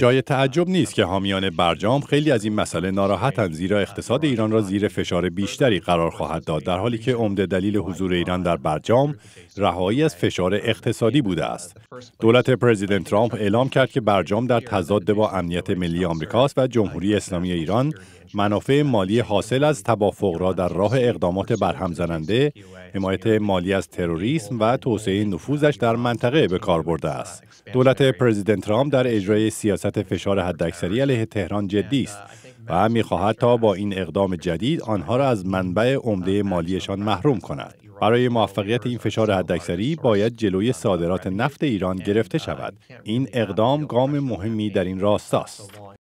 جای تعجب نیست که حامیان برجام خیلی از این مسئله ناراحتند زیرا اقتصاد ایران را زیر فشار بیشتری قرار خواهد داد در حالی که عمده دلیل حضور ایران در برجام رهایی از فشار اقتصادی بوده است دولت پرزیدنت ترامپ اعلام کرد که برجام در تضاد با امنیت ملی آمریکاست و جمهوری اسلامی ایران منافع مالی حاصل از توافق را در راه اقدامات برهم زننده، حمایت مالی از تروریسم و توسعه نفوذش در منطقه به کار برده است. دولت پرزیدنت ترامپ در اجرای سیاست فشار حداکثری علیه تهران جدی است و میخواهد تا با این اقدام جدید آنها را از منبع عمده مالیشان محروم کند. برای موفقیت این فشار حداکثری باید جلوی صادرات نفت ایران گرفته شود. این اقدام گام مهمی در این راستاست.